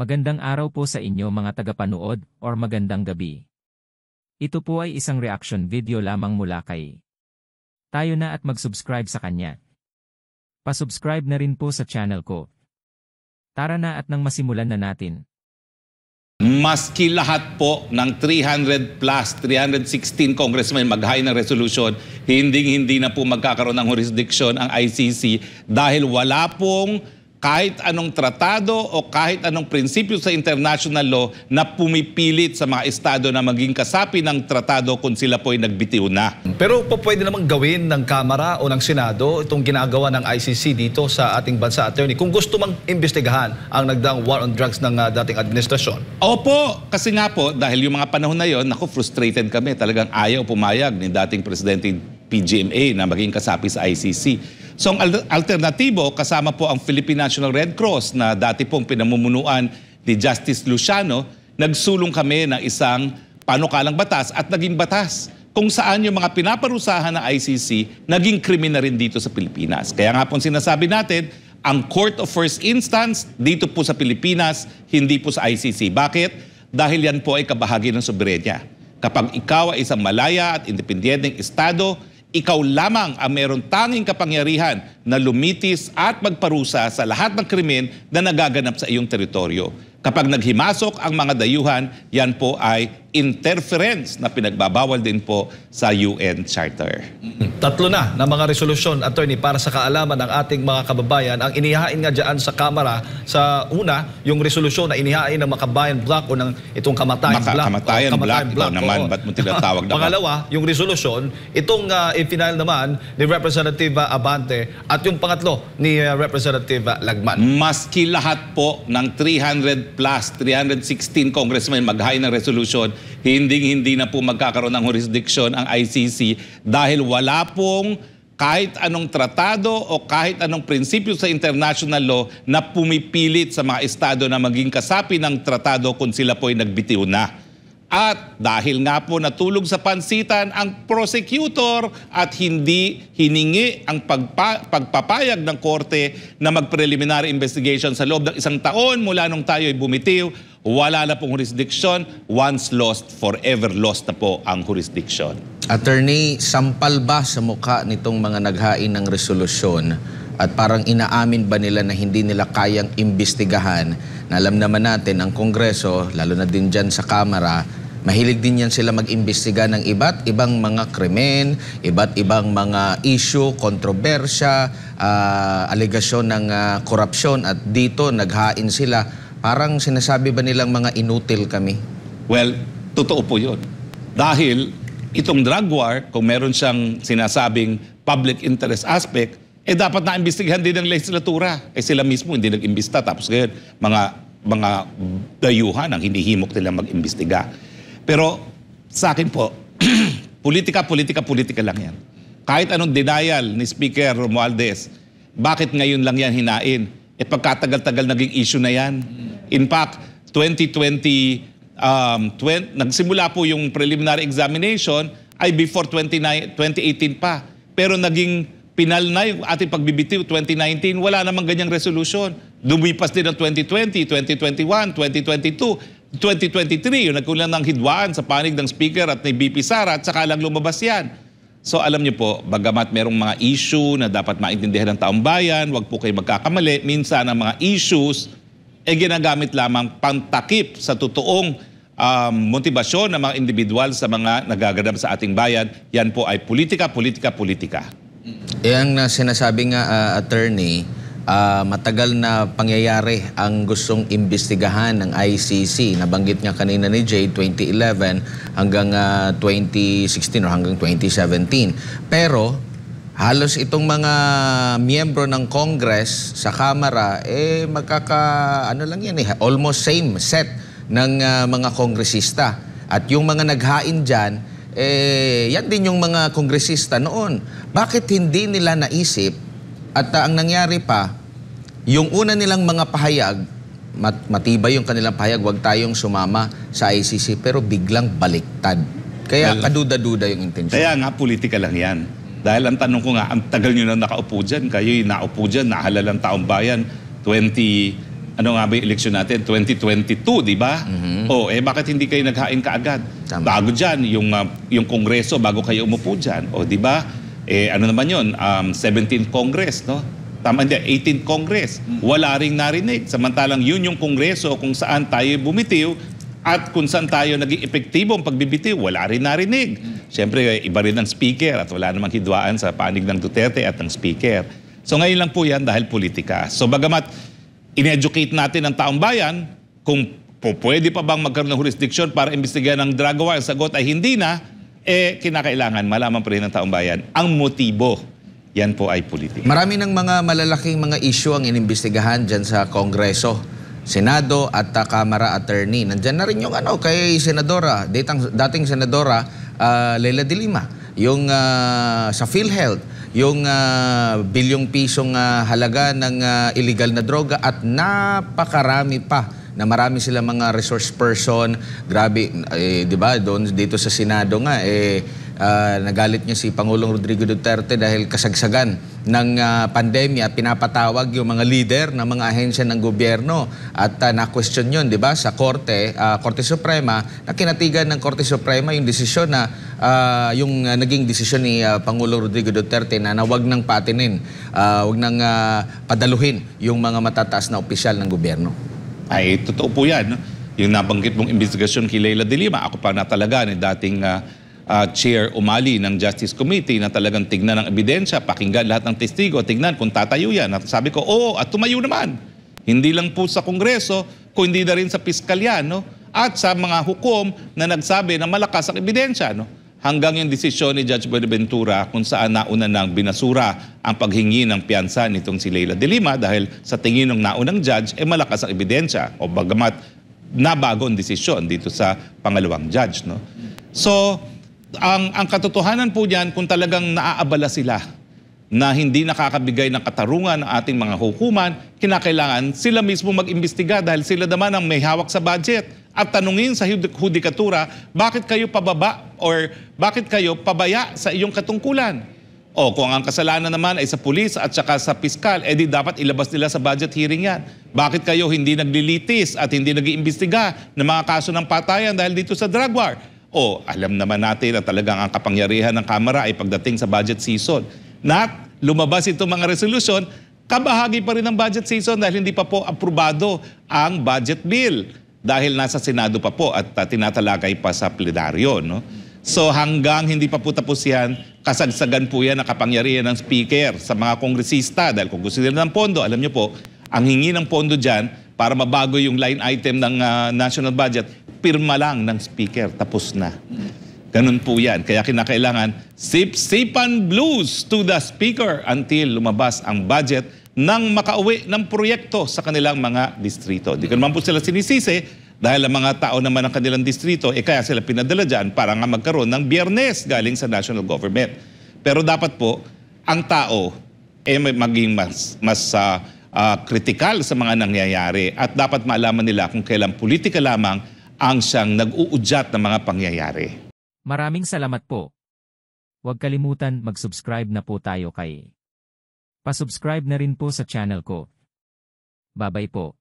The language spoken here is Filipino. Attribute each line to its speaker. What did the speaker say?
Speaker 1: Magandang araw po sa inyo mga tagapanood or magandang gabi. Ito po ay isang reaction video lamang mula kay. Tayo na at mag-subscribe sa kanya. Pa-subscribe na rin po sa channel ko. Tara na at nang masimulan na natin.
Speaker 2: Maski lahat po ng 300 plus 316 congressmen maghain ng resolution, hindi hindi na po magkakaroon ng jurisdiction ang ICC dahil wala pong kahit anong tratado o kahit anong prinsipyo sa international law na pumipilit sa mga estado na maging kasapi ng tratado kung sila po ay nagbitiw na.
Speaker 1: Pero po pwede namang gawin ng Kamara o ng Senado itong ginagawa ng ICC dito sa ating bansa attorney kung gusto mang imbestigahan ang nagdaang war on drugs ng uh, dating administrasyon.
Speaker 2: Opo, kasi nga po dahil yung mga panahon na yon, nako frustrated kami, talagang ayaw pumayag ni dating presidente PGMA na maging kasapi sa ICC. So ang alternatibo, kasama po ang Philippine National Red Cross na dati pong pinamumunuan ni Justice Luciano, nagsulong kami ng isang panukalang batas at naging batas kung saan yung mga pinaparusahan ng ICC naging krimen na rin dito sa Pilipinas. Kaya nga po sinasabi natin, ang Court of First Instance dito po sa Pilipinas, hindi po sa ICC. Bakit? Dahil yan po ay kabahagi ng soberenya. Kapag ikaw ay isang malaya at independenteng estado, ikaw lamang ang mayroong tanging kapangyarihan na lumitis at magparusa sa lahat ng krimen na nagaganap sa iyong teritoryo. Kapag naghimasok ang mga dayuhan, yan po ay interference na pinagbabawal din po sa UN Charter.
Speaker 1: Tatlo na na mga resolusyon, attorney, para sa kaalaman ng ating mga kababayan. Ang inihain nga dyan sa Kamara, sa una, yung resolusyon na inihain ng makabayan block o ng itong kamatayan Maka, block. Kamatayan, oh, kamatayan block, block, naman, oo. ba't mo tinatawag naman? Pangalawa, yung resolusyon, itong uh, ah, final naman ni Representative Abante at yung pangatlo ni uh, Representative Lagman. Maski lahat po ng 300
Speaker 2: plus, 316 congressmen maghain ng resolusyon, hindi hindi na po magkakaroon ng jurisdiction ang ICC dahil wala pong kahit anong tratado o kahit anong prinsipyo sa international law na pumipilit sa mga estado na maging kasapi ng tratado kung sila po ay nagbitiw na. At dahil nga po natulog sa pansitan ang prosecutor at hindi hiningi ang pagpa pagpapayag ng korte na mag-preliminary investigation sa loob ng isang taon mula nung tayo ay bumitiw, wala na pong jurisdiction. Once lost, forever lost na po ang
Speaker 1: jurisdiction. Attorney, sampal ba sa mukha nitong mga naghain ng resolusyon at parang inaamin ba nila na hindi nila kayang imbestigahan na alam naman natin ang Kongreso, lalo na din dyan sa Kamara, Mahilig din yan sila mag-imbestiga ng iba't ibang mga krimen, iba't ibang mga issue, kontrobersya, uh, alegasyon ng uh, korupsyon at dito naghain sila. Parang sinasabi ba nilang mga inutil kami?
Speaker 2: Well, totoo
Speaker 1: po yun. Dahil
Speaker 2: itong drug war, kung meron siyang sinasabing public interest aspect, eh dapat na-imbestigahan din ng legislatura. Eh sila mismo hindi nag-imbista. Tapos ngayon, mga mga dayuhan ang hinihimok nila mag-imbestiga. Pero sa akin po, politika, politika, politika lang yan. Kahit anong denial ni Speaker Romualdez, bakit ngayon lang yan hinain? E pagkatagal-tagal naging issue na yan. In fact, 2020, um, 20, nagsimula po yung preliminary examination ay before 2018 pa. Pero naging pinal na yung ating pagbibitiw 2019, wala namang ganyang resolution. Dumipas din ng 2020, 2021, 2022. 2023, yung nagkulang ng hidwaan sa panig ng Speaker at ni BP Sara at saka lang lumabas yan. So alam niyo po, bagamat merong mga issue na dapat maintindihan ng taong bayan, huwag po kayo magkakamali, minsan ang mga issues ay eh, ginagamit lamang pantakip sa totoong um, motivasyon ng mga individual sa mga nagagadam sa ating bayan. Yan po ay politika, politika, politika.
Speaker 1: Eh ang uh, sinasabi nga uh, attorney, uh, matagal na pangyayari ang gustong imbestigahan ng ICC. Nabanggit nga kanina ni Jade 2011 hanggang uh, 2016 o hanggang 2017. Pero halos itong mga miyembro ng Congress sa Kamara eh magkaka ano lang yan eh almost same set ng uh, mga kongresista. At yung mga naghain diyan eh yan din yung mga kongresista noon. Bakit hindi nila naisip at uh, ang nangyari pa, yung una nilang mga pahayag, matibay yung kanilang pahayag, wag tayong sumama sa ICC, pero biglang baliktad. Kaya well, kaduda-duda yung intention. Kaya nga, politika lang yan. Dahil ang tanong ko nga, ang tagal nyo na nakaupo dyan,
Speaker 2: kayo'y naupo dyan, nahalalang taong bayan, 20, ano nga ba yung eleksyon natin? 2022, di ba? Mm-hmm. O, oh, eh bakit hindi kayo naghain kaagad? Tama. Bago dyan, yung, uh, yung kongreso, bago kayo umupo dyan. O, oh, di ba? Eh ano naman yun? um, 17th Congress, no? Tama hindi, 18th Congress. Wala ring narinig. Samantalang yun yung kongreso kung saan tayo bumitiw at kung saan tayo naging epektibo ang pagbibitiw, wala rin narinig. Siyempre, iba rin ang speaker at wala namang hidwaan sa panig ng Duterte at ng speaker. So ngayon lang po yan dahil politika. So bagamat in-educate natin ang taong bayan kung po, pwede pa bang magkaroon ng jurisdiction para imbestigahan ng drug war, ang sagot ay hindi na,
Speaker 1: eh kinakailangan malaman pa rin ng taong bayan ang motibo yan po ay politika. Marami ng mga malalaking mga isyu ang inimbestigahan dyan sa Kongreso, Senado at uh, Kamara Attorney. Nandyan na rin yung ano kay Senadora, dating, dating Senadora uh, Leila de Lima, yung uh, sa PhilHealth, yung uh, bilyong pisong uh, halaga ng uh, illegal na droga at napakarami pa na marami sila mga resource person. Grabe, eh, di ba, doon, dito sa Senado nga, eh, Uh, nagalit nyo si Pangulong Rodrigo Duterte dahil kasagsagan ng uh, pandemya, pinapatawag yung mga leader ng mga ahensya ng gobyerno at uh, na-question yun, di ba, sa Korte, uh, Korte Suprema, na kinatigan ng Korte Suprema yung desisyon na uh, yung uh, naging desisyon ni uh, Pangulong Rodrigo Duterte na, na wag nang patinin, uh, wag nang uh, padaluhin yung mga matataas na opisyal ng gobyerno. Ay, totoo
Speaker 2: po yan. Yung nabanggit mong investigasyon kay Leila Dilima, ako pa na talaga ni dating uh, uh, Chair Umali ng Justice Committee na talagang tignan ang ebidensya, pakinggan lahat ng testigo, tignan kung tatayo yan. At sabi ko, oo, at tumayo naman. Hindi lang po sa Kongreso, kundi na rin sa Piskalya, no? At sa mga hukom na nagsabi na malakas ang ebidensya, no? Hanggang yung desisyon ni Judge Buenaventura kung saan nauna nang binasura ang paghingi ng piyansa nitong si Leila de Lima dahil sa tingin ng naunang judge, eh malakas ang ebidensya. O bagamat nabago ang desisyon dito sa pangalawang judge, no? So, ang, ang katotohanan po niyan kung talagang naaabala sila na hindi nakakabigay ng katarungan ng ating mga hukuman, kinakailangan sila mismo mag-imbestiga dahil sila naman ang may hawak sa budget. At tanungin sa hudikatura, bakit kayo pababa or bakit kayo pabaya sa iyong katungkulan? O kung ang kasalanan naman ay sa pulis at saka sa piskal, edi eh dapat ilabas nila sa budget hearing yan. Bakit kayo hindi naglilitis at hindi nag-iimbestiga ng mga kaso ng patayan dahil dito sa drug war? O alam naman natin na talagang ang kapangyarihan ng Kamara ay pagdating sa budget season. Not lumabas itong mga resolusyon, kabahagi pa rin ng budget season dahil hindi pa po aprobado ang budget bill dahil nasa Senado pa po at tinatalakay pa sa plenaryo. No? So hanggang hindi pa po tapos yan, kasagsagan po yan ang kapangyarihan ng speaker sa mga kongresista dahil kung gusto nila ng pondo, alam nyo po, ang hingi ng pondo dyan para mabago yung line item ng uh, national budget, pirma lang ng speaker, tapos na. Ganun po yan. Kaya kinakailangan sip-sipan blues to the speaker until lumabas ang budget ng makauwi ng proyekto sa kanilang mga distrito. Di ko naman po sila sinisisi dahil ang mga tao naman ng kanilang distrito, eh kaya sila pinadala dyan para nga magkaroon ng biyernes galing sa national government. Pero dapat po, ang tao eh maging mas, mas uh, uh, critical sa mga nangyayari at dapat maalaman nila kung kailan politika lamang ang siyang nag-uudyat ng mga pangyayari.
Speaker 1: Maraming salamat po. Huwag kalimutan mag-subscribe na po tayo kay. Pasubscribe na rin po sa channel ko. Babay po.